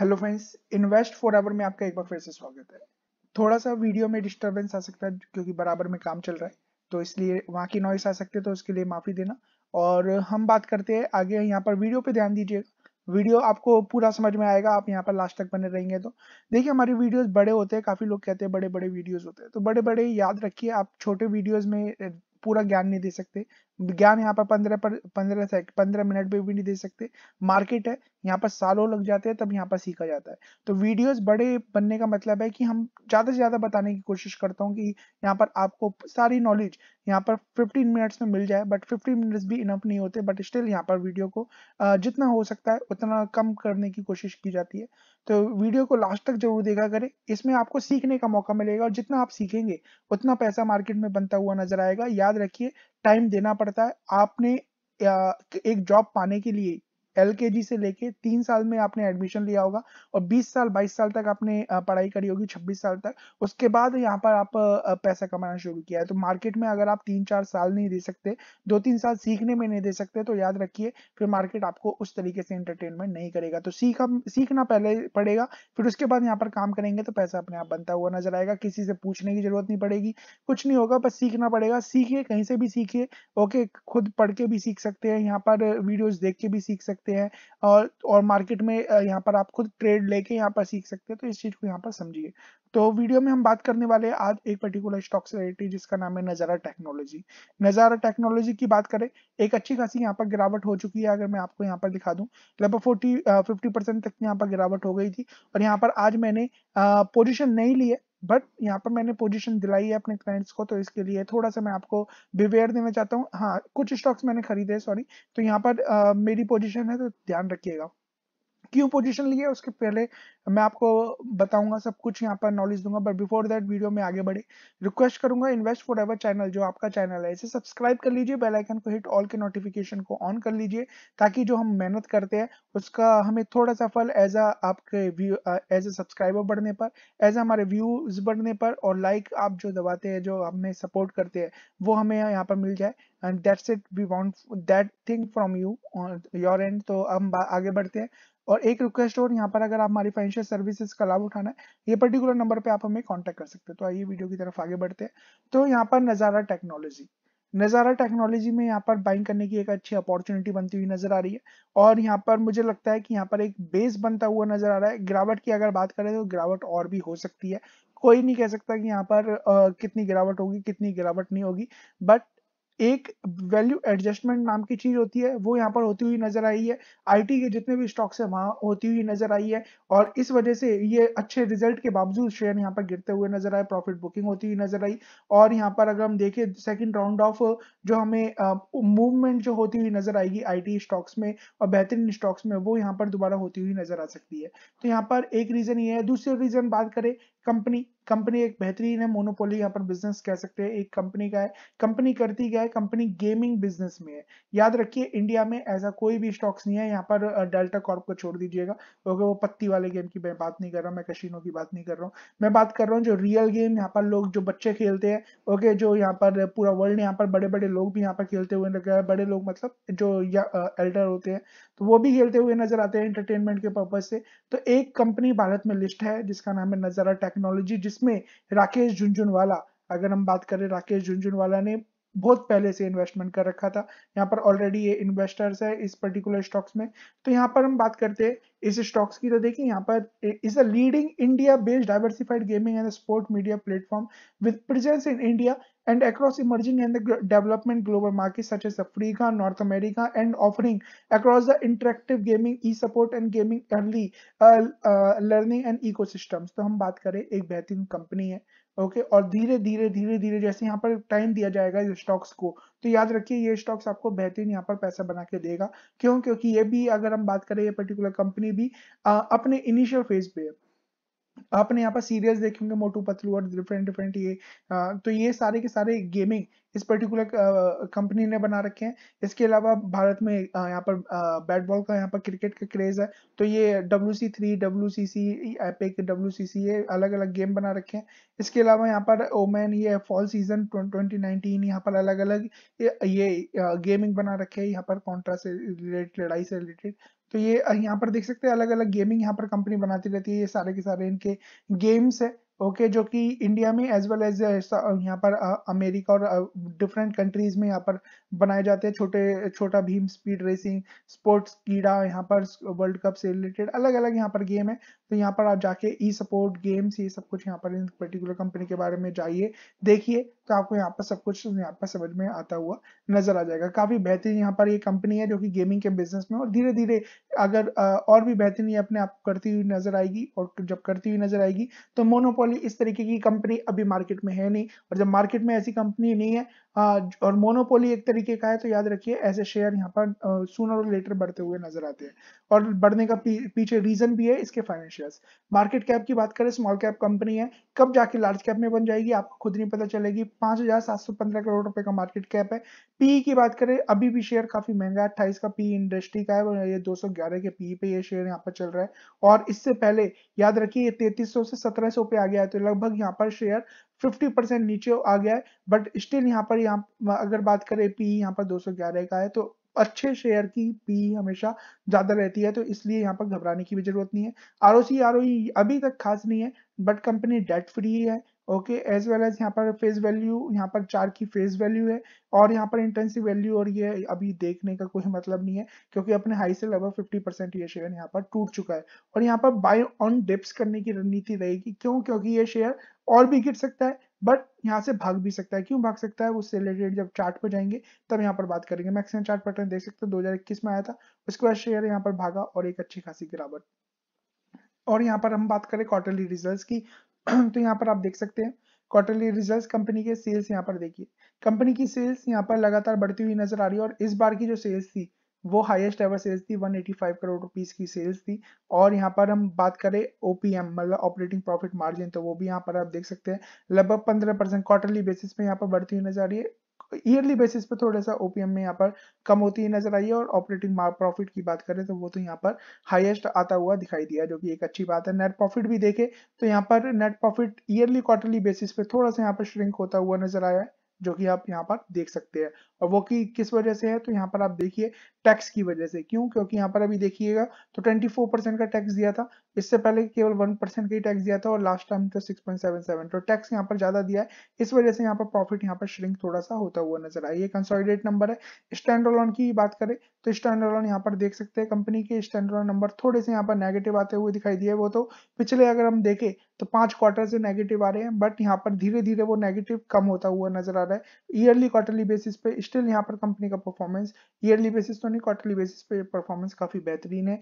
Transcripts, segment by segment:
Hello friends invest for hour में आपका एक बार फिर से स्वागत है थोड़ा सा वीडियो में डिस्टरबेंस आ सकता है क्योंकि बराबर में काम चल रहा है तो इसलिए वहाँ की नॉइस आ सकती है तो उसके लिए माफ़ी देना और हम बात करते हैं आगे यहाँ पर वीडियो पे ध्यान दीजिएगा वीडियो आपको पूरा समझ में आएगा आप यहाँ पर लास्ट तक बने रहेंगे तो देखिए हमारे वीडियोस बड़े होते हैं काफ़ी लोग कहते हैं बड़े बड़े वीडियोस होते हैं तो बड़े बड़े याद रखिए आप छोटे वीडियोस में पूरा ज्ञान नहीं दे सकते ज्ञान यहाँ पर पंद्रह पर पंद्रह से पंद्रह मिनट पे भी नहीं दे सकते मार्केट है यहाँ पर सालों लग जाते हैं तब यहाँ पर सीखा जाता है तो वीडियोस बड़े बनने का मतलब है कि हम ज़्यादा से ज़्यादा बताने की कोशिश करता हूँ कि यहाँ पर आपको सारी नॉलेज यहाँ पर फिफ्टीन मिनट्स में मिल जाए बट फिफ्टीन मिनट्स भी इनफ नहीं होते बट स्टिल यहाँ पर वीडियो को जितना हो सकता है उतना कम करने की कोशिश की जाती है तो वीडियो को लास्ट तक जरूर देखा करें इसमें आपको सीखने का मौका मिलेगा और जितना आप सीखेंगे उतना पैसा मार्केट में बनता हुआ नजर आएगा याद रखिए टाइम देना पड़ता है आपने एक जॉब पाने के लिए एल से लेके तीन साल में आपने एडमिशन लिया होगा और बीस साल बाईस साल तक आपने पढ़ाई करी होगी छब्बीस साल तक उसके बाद यहाँ पर आप पैसा कमाना शुरू किया है तो मार्केट में अगर आप तीन चार साल नहीं दे सकते दो तीन साल सीखने में नहीं दे सकते तो याद रखिए फिर मार्केट आपको उस तरीके से इंटरटेनमेंट नहीं करेगा तो सीख सीखना पहले पड़ेगा फिर उसके बाद यहाँ पर काम करेंगे तो पैसा अपने आप बनता हुआ नजर आएगा किसी से पूछने की जरूरत नहीं पड़ेगी कुछ नहीं होगा बस सीखना पड़ेगा सीखिए कहीं से भी सीखिए ओके खुद पढ़ के भी सीख सकते हैं यहाँ पर वीडियोज देख के भी सीख सकते हैं सकते हैं और और मार्केट में यहाँ पर आप खुद ट्रेड लेके यहाँ पर सीख सकते हैं तो इस चीज़ को यहाँ पर समझिए तो वीडियो में हम बात करने वाले हैं आज एक पर्टिकुलर स्टॉक से रिलेटेड जिसका नाम है नज़ारा टेक्नोलॉजी नज़ारा टेक्नोलॉजी की बात करें एक अच्छी खासी यहाँ पर गिरावट हो चुकी है अगर मैं आपको यहाँ पर दिखा दूँ लगभग फोर्टी फिफ्टी परसेंट तक यहाँ पर गिरावट हो गई थी और यहाँ पर आज मैंने पोजिशन नहीं ली है बट यहाँ पर मैंने पोजीशन दिलाई है अपने क्लाइंट्स को तो इसके लिए थोड़ा सा मैं आपको बिवेयर देना चाहता हूँ हाँ कुछ स्टॉक्स मैंने खरीदे सॉरी तो यहाँ पर आ, मेरी पोजीशन है तो ध्यान रखिएगा क्यों पोजीशन लिए उसके पहले मैं आपको बताऊंगा सब कुछ यहाँ पर नॉलेज दूंगा बट बिफोर दैट वीडियो में आगे बढ़े रिक्वेस्ट करूंगा इन्वेस्ट फॉर एवर चैनल जो आपका चैनल है इसे सब्सक्राइब कर लीजिए बेल आइकन को हिट ऑल के नोटिफिकेशन को ऑन कर लीजिए ताकि जो हम मेहनत करते हैं उसका हमें थोड़ा सा फल एज अ आपके एज अ सब्सक्राइबर बढ़ने पर एज हमारे व्यूज बढ़ने पर और लाइक like आप जो दबाते हैं जो हमें सपोर्ट करते हैं वो हमें यहाँ पर मिल जाए and that's it we want that thing from you your and तो हम आगे बढ़ते हैं और एक रिक्वेस्ट और यहाँ पर अगर आप हमारी फाइनेंशियल फाइनेंशियल सर्विसेज का लाभ उठाना है ये पर्टिकुलर नंबर पे आप हमें कांटेक्ट कर सकते हैं तो आइए वीडियो की तरफ आगे बढ़ते हैं तो यहाँ पर नज़ारा टेक्नोलॉजी नज़ारा टेक्नोलॉजी में यहाँ पर बाइंग करने की एक अच्छी अपॉर्चुनिटी बनती हुई नजर आ रही है और यहाँ पर मुझे लगता है कि यहाँ पर एक बेस बनता हुआ नजर आ रहा है गिरावट की अगर बात करें तो गिरावट और भी हो सकती है कोई नहीं कह सकता कि यहाँ पर आ, कितनी गिरावट होगी कितनी गिरावट नहीं होगी बट एक वैल्यू एडजस्टमेंट नाम की चीज होती है वो यहाँ पर होती हुई नजर आई है आईटी के जितने भी स्टॉक्स है वहां होती हुई नजर आई है और इस वजह से ये अच्छे रिजल्ट के बावजूद शेयर यहाँ पर गिरते हुए नजर आए प्रॉफिट बुकिंग होती हुई नजर आई और यहाँ पर अगर हम देखें सेकेंड राउंड ऑफ जो हमें मूवमेंट जो होती हुई नजर आएगी आई स्टॉक्स में और बेहतरीन स्टॉक्स में वो यहाँ पर दोबारा होती हुई नजर आ सकती है तो यहाँ पर एक रीजन ये है दूसरे रीजन बात करें कंपनी कंपनी एक बेहतरीन है मोनोपोली यहाँ पर बिजनेस कह सकते हैं एक कंपनी का है कंपनी करती क्या है कंपनी गेमिंग बिजनेस में है याद रखिए इंडिया में ऐसा कोई भी स्टॉक्स नहीं है यहाँ पर डेल्टा कॉर्प को छोड़ दीजिएगा क्योंकि तो वो पत्ती वाले गेम की मैं बात नहीं कर रहा हूँ मैं कशीनो की बात नहीं कर रहा हूँ मैं बात कर रहा हूँ जो रियल गेम यहाँ पर लोग जो बच्चे खेलते हैं ओके जो यहाँ पर पूरा वर्ल्ड यहाँ पर बड़े बड़े लोग भी यहाँ पर खेलते हुए नजर आए बड़े लोग मतलब जो एल्डर होते हैं तो वो भी खेलते हुए नजर आते हैं एंटरटेनमेंट के पर्पज से तो एक कंपनी भारत में लिस्ट है जिसका नाम है नजारा टेक्नोलॉजी जिसमें राकेश झुंझुनवाला अगर हम बात करें राकेश झुंझुनवाला ने बहुत पहले से इन्वेस्टमेंट कर रखा था यहाँ पर ऑलरेडी ये इन्वेस्टर्स है इस पर्टिकुलर स्टॉक्स में तो यहाँ पर हम बात करते हैं इस स्टॉक्स की तो देखिए यहाँ पर is a leading India based diversified gaming and sport media platform with presence in India and across emerging and the development global markets such as Africa, North America, and offering across the interactive gaming, e-support and gaming early uh, uh, learning and ecosystems. तो हम बात करें एक बेहतरीन company है okay okay, और धीरे धीरे धीरे धीरे जैसे यहाँ पर टाइम दिया जाएगा ये स्टॉक्स को तो याद रखिए ये स्टॉक्स आपको बेहतरीन यहाँ पर पैसा बना के देगा क्यों क्योंकि ये भी अगर हम बात करें ये पर्टिकुलर कंपनी भी आ, अपने इनिशियल फेज पे है आपने यहाँ पर सीरियल देखे होंगे मोटू पतलू और डिफरेंट डिफरेंट ये आ, तो ये सारे के सारे गेमिंग इस पर्टिकुलर कंपनी ने बना रखे हैं इसके अलावा भारत में यहाँ पर बैट बॉल का यहाँ पर क्रिकेट का क्रेज है तो ये W C three W C C app एक डब्ल्यू सी सी ये अलग अलग गेम बना रखे हैं इसके अलावा यहाँ पर ओमैन ये फॉल सीजन ट्वेंटी नाइनटीन यहाँ पर अलग अलग ये, ये गेमिंग बना रखे हैं यहाँ पर कॉन्ट्रा से रिलेटेड लड़ाई से रिलेटेड तो ये यहाँ पर देख सकते हैं अलग अलग गेमिंग यहाँ पर कंपनी बनाती रहती है ये सारे के सारे इनके गेम्स है ओके जो कि इंडिया में एज वेल एज यहाँ पर अमेरिका और डिफरेंट कंट्रीज में यहाँ पर बनाए जाते हैं छोटे छोटा भीम स्पीड रेसिंग स्पोर्ट्स कीड़ा यहाँ पर वर्ल्ड कप से रिलेटेड अलग अलग यहाँ पर गेम है तो यहाँ पर आप जाके ई सपोर्ट गेम्स ये सब कुछ यहाँ पर इन पर्टिकुलर कंपनी के बारे में जाइए देखिए तो आपको यहाँ पर सब कुछ यहाँ पर समझ में आता हुआ नजर आ जाएगा काफी बेहतरीन यहाँ पर ये कंपनी है जो कि गेमिंग के बिजनेस में और धीरे धीरे अगर और भी बेहतरीन अपने आप करती हुई नजर आएगी और जब करती हुई नजर आएगी तो मोनोपोली इस तरीके की कंपनी अभी मार्केट में है नहीं और जब मार्केट में ऐसी कंपनी नहीं है और मोनोपोली एक तरीके का है तो याद रखिए ऐसे शेयर यहाँ पर सुनर और लेटर बढ़ते हुए नजर आते हैं और बढ़ने का पी, पीछे रीजन भी है इसके फाइनेंशियल्स मार्केट कैप की बात करें स्मॉल कैप कंपनी है कब जाके लार्ज कैप में बन जाएगी आपको खुद नहीं पता चलेगी पांच हजार सात सौ पंद्रह करोड़ रुपए का मार्केट कैप है पीई की बात करें अभी भी शेयर काफी महंगा है अट्ठाईस का पी इंडस्ट्री का है ये दो सौ ग्यारह के पी पे ये शेयर यहाँ पर चल रहा है और इससे पहले याद रखिए ये तैतीस से सत्रह सौ पे आ गया है तो लगभग यहाँ पर शेयर 50 परसेंट नीचे आ गया है बट स्टिल यहाँ पर यहाँ अगर बात करें पी यहाँ पर 211 का है तो अच्छे शेयर की पी हमेशा ज्यादा रहती है तो इसलिए यहाँ पर घबराने की भी जरूरत नहीं है R O C R O अभी तक खास नहीं है बट कंपनी डेट फ्री है ओके एज वेल एज यहाँ पर फेस वैल्यू यहाँ पर चार की फेस वैल्यू है और यहाँ पर इंटेंसिव वैल्यू और ये अभी देखने का कोई मतलब नहीं है क्योंकि अपने हाई से लगभग फिफ्टी परसेंट ये शेयर यहाँ पर टूट चुका है और यहाँ पर बाय ऑन डिप्स करने की रणनीति रहेगी क्यों क्योंकि ये शेयर और भी गिर सकता है बट यहाँ से भाग भी सकता है क्यों भाग सकता है उससे रिलेटेड जब चार्ट पर जाएंगे तब यहाँ पर बात करेंगे मैक्सिमम चार्ट पैटर्न देख सकते हैं 2021 में आया था उसके बाद शेयर यहाँ पर भागा और एक अच्छी खासी गिरावट और यहाँ पर हम बात करें क्वार्टरली रिजल्ट्स की तो यहाँ पर आप देख सकते हैं क्वार्टरली रिजल्ट कंपनी के सेल्स यहाँ पर देखिए कंपनी की सेल्स यहाँ पर लगातार बढ़ती हुई नजर आ रही है और इस बार की जो सेल्स थी वो हाईएस्ट एवर सेल्स थी 185 करोड़ रुपीस की सेल्स थी और यहाँ पर हम बात करें ओपीएम मतलब ऑपरेटिंग प्रॉफिट मार्जिन तो वो भी यहाँ पर आप देख सकते हैं लगभग 15 परसेंट क्वार्टरली बेसिस पे यहाँ पर बढ़ती हुई नजर आ रही है ईयरली बेसिस पे थोड़ा सा ओपीएम में यहाँ पर कम होती है नजर आई है और ऑपरेटिंग प्रॉफिट की बात करें तो वो तो यहाँ पर हाईएस्ट आता हुआ दिखाई दिया जो कि एक अच्छी बात है नेट प्रॉफिट भी देखे तो यहाँ पर net profit yearly quarterly basis पे थोड़ा सा यहाँ पर श्रिंक होता हुआ नजर आया है जो कि आप यहाँ पर देख सकते हैं और वो कि किस वजह से है तो यहाँ पर आप देखिए टैक्स की वजह से क्यों क्योंकि यहाँ पर अभी देखिएगा तो 24 परसेंट का टैक्स दिया था इससे पहले केवल 1 परसेंट का ही टैक्स दिया था और लास्ट टाइम तो 6.77 तो टैक्स यहाँ पर ज्यादा दिया है इस वजह से यहाँ पर प्रॉफिट यहाँ पर श्रिंक थोड़ा सा होता हुआ नजर आया ये कंसोलिडेट नंबर है स्टैंड ऑन की बात करें तो स्टैंड ऑन यहाँ पर देख सकते हैं कंपनी के स्टैंड ऑन नंबर थोड़े से यहाँ पर नेगेटिव आते हुए दिखाई दिए वो तो पिछले अगर हम देखें तो पांच क्वार्टर से नेगेटिव आ रहे हैं बट यहाँ पर धीरे धीरे वो नेगेटिव कम होता हुआ नजर आ रहा है ईयरली क्वार्टरली बेसिस पे स्टिल यहाँ पर कंपनी का परफॉर्मेंस ईयरली बेसिस तो नहीं क्वार्टरली बेसिस पे परफॉर्मेंस काफ़ी बेहतरीन है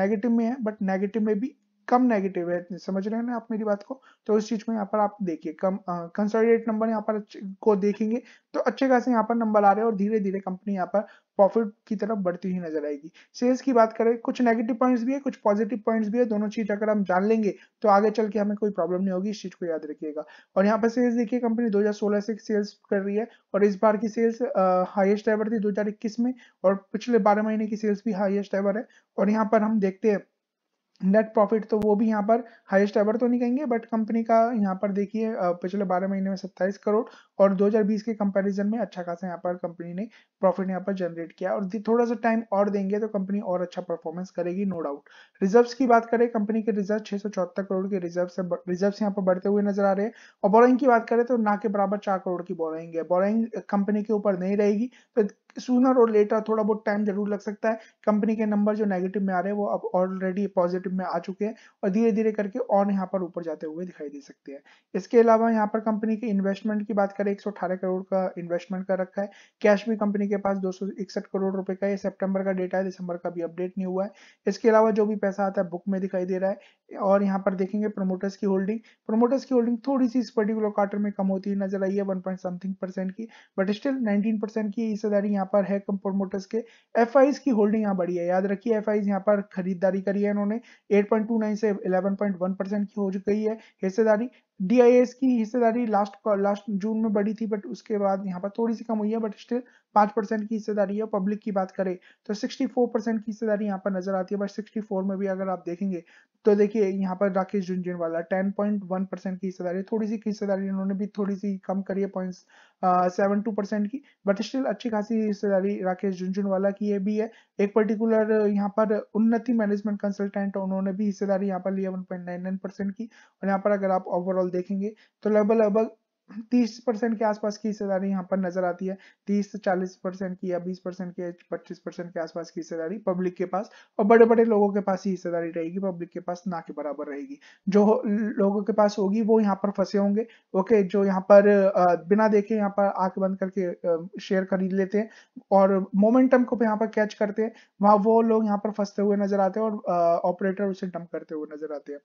नेगेटिव में है बट नेगेटिव में भी कम नेगेटिव है समझ रहे हैं ना आप मेरी बात को तो इस चीज को यहाँ पर आप देखिए कम कंसोलिडेट नंबर यहाँ पर को देखेंगे तो अच्छे खासे यहाँ पर नंबर आ रहे हैं और धीरे धीरे कंपनी यहाँ पर प्रॉफिट की तरफ बढ़ती हुई नजर आएगी सेल्स की बात करें कुछ नेगेटिव पॉइंट्स भी है कुछ पॉजिटिव पॉइंट्स भी है दोनों चीज अगर हम जान लेंगे तो आगे चल के हमें कोई प्रॉब्लम नहीं होगी इस चीज को याद रखिएगा और यहाँ पर सेल्स देखिए कंपनी 2016 से सेल्स कर रही है और इस बार की सेल्स हाइएस्ट एवर थी दो में और पिछले बारह महीने की सेल्स भी हाइएस्ट एवर है और यहाँ पर हम देखते हैं नेट प्रॉफिट तो वो भी यहाँ पर हाईएस्ट एवर तो नहीं कहेंगे बट कंपनी का यहाँ पर देखिए पिछले बारह महीने में सत्ताईस करोड़ और 2020 के कंपैरिजन में अच्छा खासा यहाँ पर कंपनी ने प्रॉफिट यहाँ पर जनरेट किया और थोड़ा सा टाइम और देंगे तो कंपनी और अच्छा परफॉर्मेंस करेगी नो डाउट रिजर्व्स की बात करें कंपनी के रिजर्व छह करोड़ के रिजर्व से रिजर्व यहाँ पर बढ़ते हुए नजर आ रहे हैं और बोराइंग की बात करें तो ना के बराबर चार करोड़ की बोराइंग है बोराइंग कंपनी के ऊपर नहीं रहेगी तो सुनर और लेटर थोड़ा बहुत टाइम जरूर लग सकता है कंपनी के नंबर जो नेगेटिव में आ रहे हैं वो अब ऑलरेडी पॉजिटिव में आ चुके हैं और धीरे धीरे करके और यहाँ पर ऊपर जाते हुए दिखाई दे सकते हैं इसके अलावा यहाँ पर कंपनी के इन्वेस्टमेंट की बात करें कर 118 करोड़ का इन्वेस्टमेंट कर रखा है कैश भी कंपनी के पास दो करोड़ रुपए का ये सितंबर का डेटा है दिसंबर का भी अपडेट नहीं हुआ है इसके अलावा जो भी पैसा आता है बुक में दिखाई दे रहा है और यहाँ पर देखेंगे प्रोमोटर्स की होल्डिंग प्रोमोटर्स की होल्डिंग थोड़ी सी इस पर्टिकुलर क्वार्टर में कम होती है नजर आई है वन पॉइंट समथिंग परसेंट की बट स्टिल नाइनटीन परसेंट की हिस्सेदारी यहाँ पर है प्रोमोटर्स के एफ की होल्डिंग यहाँ बढ़ी है याद रखिए एफ यहाँ पर खरीदारी करी है इन्होंने एट से इलेवन की हो गई है हिस्सेदारी डी की हिस्सेदारी लास्ट लास्ट जून में बढ़ी थी बट उसके बाद यहाँ पर थोड़ी सी कम हुई है बट स्टिल पांच परसेंट की हिस्सेदारी है पब्लिक की बात करें तो सिक्सटी फोर परसेंट की हिस्सेदारी यहाँ पर नजर आती है बट सिक्सटी फोर में भी अगर आप देखेंगे तो देखिए यहाँ पर Rakesh Jhunjhunwala ten point one percent की हिस्सेदारी थोड़ी सी हिस्सेदारी उन्होंने भी थोड़ी सी कम करी है पॉइंट सेवन टू परसेंट की बट स्टिल अच्छी खासी हिस्सेदारी राकेश झुंझुनवाला की ये भी है एक पर्टिकुलर यहाँ पर उन्नति मैनेजमेंट कंसल्टेंट उन्होंने भी हिस्सेदारी यहाँ पर लिया one point nine nine percent की और यहाँ पर अगर आप ओवरऑल देखेंगे तो लगभग लगभग तीस परसेंट के आसपास की हिस्सेदारी यहाँ पर नजर आती है तीस से चालीस परसेंट की या बीस परसेंट की पच्चीस परसेंट के आसपास की हिस्सेदारी पब्लिक के पास और बड़े बड़े लोगों के पास ही हिस्सेदारी रहेगी पब्लिक के पास ना के बराबर रहेगी जो लोगों के पास होगी वो यहाँ पर फंसे होंगे ओके जो यहाँ पर बिना देखे यहाँ पर आंख बंद करके शेयर खरीद लेते हैं और मोमेंटम को यहाँ पर कैच करते हैं वहां वो लोग यहाँ पर फंसते हुए नजर आते हैं और ऑपरेटर उसे डंप करते हुए नजर आते हैं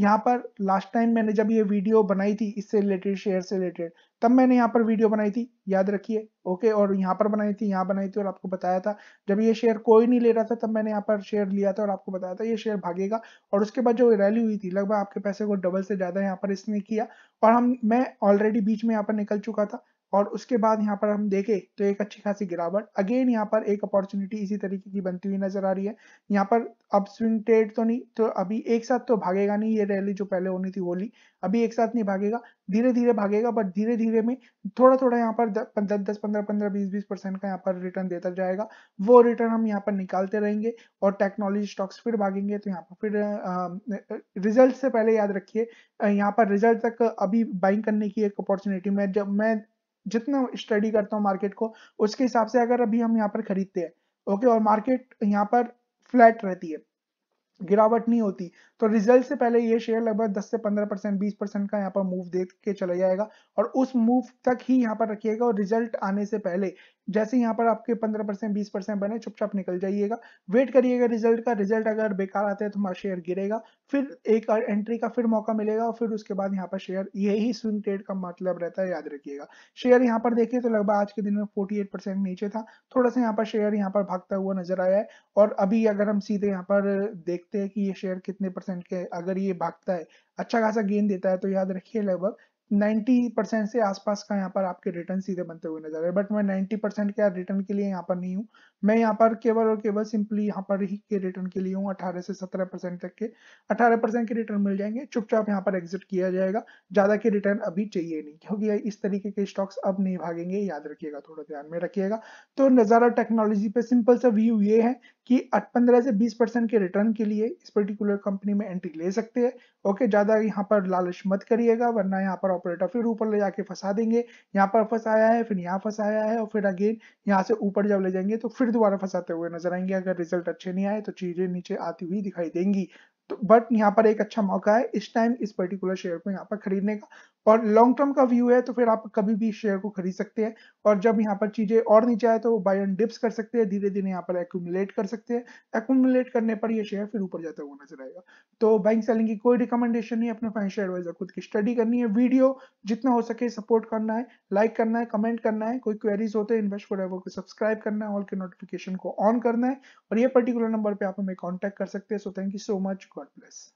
यहाँ पर लास्ट टाइम मैंने जब ये वीडियो बनाई थी इससे रिलेटेड शेयर से से रिलेटेड तब मैंने यहाँ पर वीडियो बनाई थी याद रखिए ओके और यहाँ पर बनाई थी यहाँ बनाई थी और आपको बताया था जब ये शेयर कोई नहीं ले रहा था तब मैंने यहाँ पर शेयर लिया था और आपको बताया था ये शेयर भागेगा और उसके बाद जो रैली हुई थी लगभग आपके पैसे को डबल से ज़्यादा यहाँ पर इसने किया और हम मैं ऑलरेडी बीच में यहाँ पर निकल चुका था और उसके बाद यहाँ पर हम देखें तो एक अच्छी खासी गिरावट अगेन यहाँ पर एक अपॉर्चुनिटी इसी तरीके की बनती हुई नजर आ रही है यहाँ पर अब स्विंग ट्रेड तो नहीं तो अभी एक साथ तो भागेगा नहीं ये रैली जो पहले होनी थी होली अभी एक साथ नहीं भागेगा धीरे धीरे भागेगा बट धीरे धीरे में थोड़ा थोड़ा यहाँ पर दस दस पंद्रह पंद्रह बीस बीस परसेंट का यहाँ पर रिटर्न देता जाएगा वो रिटर्न हम यहाँ पर निकालते रहेंगे और टेक्नोलॉजी स्टॉक्स फिर भागेंगे तो यहाँ पर फिर रिजल्ट से पहले याद रखिए यहाँ पर रिजल्ट तक अभी बाइंग करने की एक अपॉर्चुनिटी मैं जब मैं जितना स्टडी करता हूँ मार्केट को उसके हिसाब से अगर अभी हम यहाँ पर खरीदते हैं ओके और मार्केट यहाँ पर फ्लैट रहती है गिरावट नहीं होती तो रिजल्ट से पहले ये शेयर लगभग 10 से 15 परसेंट बीस परसेंट का यहाँ पर मूव दे के चला जाएगा और उस मूव तक ही यहाँ पर रखिएगा और रिजल्ट आने से पहले जैसे यहाँ पर आपके 15 परसेंट बीस परसेंट बने चुपचाप निकल जाइएगा वेट करिएगा रिजल्ट का रिजल्ट अगर बेकार आता है तो हमारा शेयर गिरेगा फिर एक एंट्री का फिर मौका मिलेगा और फिर उसके बाद यहाँ पर शेयर यही स्विंग ट्रेड का मतलब रहता है याद रखिएगा शेयर यहाँ पर देखिए तो लगभग आज के दिन में फोर्टी नीचे था थोड़ा सा यहाँ पर शेयर यहाँ पर भागता हुआ नजर आया है और अभी अगर हम सीधे यहाँ पर देख देखते हैं कि ये शेयर कितने परसेंट के अगर ये भागता है अच्छा खासा गेन देता है तो याद रखिए लगभग 90 परसेंट से आसपास का यहाँ पर आपके रिटर्न सीधे बनते हुए नजर आए बट मैं 90 परसेंट के रिटर्न के लिए यहाँ पर नहीं हूँ मैं यहाँ पर केवल और केवल सिंपली यहाँ पर ही के रिटर्न के लिए हूँ 18 से 17 परसेंट तक के 18 परसेंट के रिटर्न मिल जाएंगे चुपचाप यहाँ पर एग्जिट किया जाएगा ज्यादा के रिटर्न अभी चाहिए नहीं क्योंकि इस तरीके के स्टॉक्स अब नहीं भागेंगे याद रखिएगा थोड़ा ध्यान में रखिएगा तो नजारा टेक्नोलॉजी पे सिंपल सा व्यू ये है कि पंद्रह से बीस परसेंट के रिटर्न के लिए इस पर्टिकुलर कंपनी में एंट्री ले सकते हैं ओके ज़्यादा यहाँ पर लालच मत करिएगा वरना यहाँ पर ऑपरेटर फिर ऊपर ले जाके फंसा देंगे यहाँ पर फंसाया है फिर यहाँ फंसाया है और फिर अगेन यहाँ से ऊपर जब ले जाएंगे तो फिर दोबारा फंसाते हुए नजर आएंगे अगर रिजल्ट अच्छे नहीं आए तो चीज़ें नीचे आती हुई दिखाई देंगी तो बट यहाँ पर एक अच्छा मौका है इस टाइम इस पर्टिकुलर शेयर को यहाँ पर खरीदने का और लॉन्ग टर्म का व्यू है तो फिर आप कभी भी शेयर को खरीद सकते हैं और जब यहाँ पर चीजें और नीचे आए तो वो बाय डिप्स कर सकते हैं धीरे धीरे यहाँ पर एक्यूमुलेट कर सकते हैं एक्यूमुलेट करने पर ये शेयर फिर ऊपर जाता हुआ नजर आएगा तो बैंक सेलिंग की कोई रिकमेंडेशन नहीं अपने फाइनेंशियल एडवाइजर खुद की स्टडी करनी है वीडियो जितना हो सके सपोर्ट करना है लाइक करना है कमेंट करना है कोई क्वेरीज होते हैं इन्वेस्ट फॉर को सब्सक्राइब करना है ऑल के नोटिफिकेशन को ऑन करना है और ये पर्टिकुलर नंबर पर आप हमें कॉन्टैक्ट कर सकते हैं so thank you so much God bless.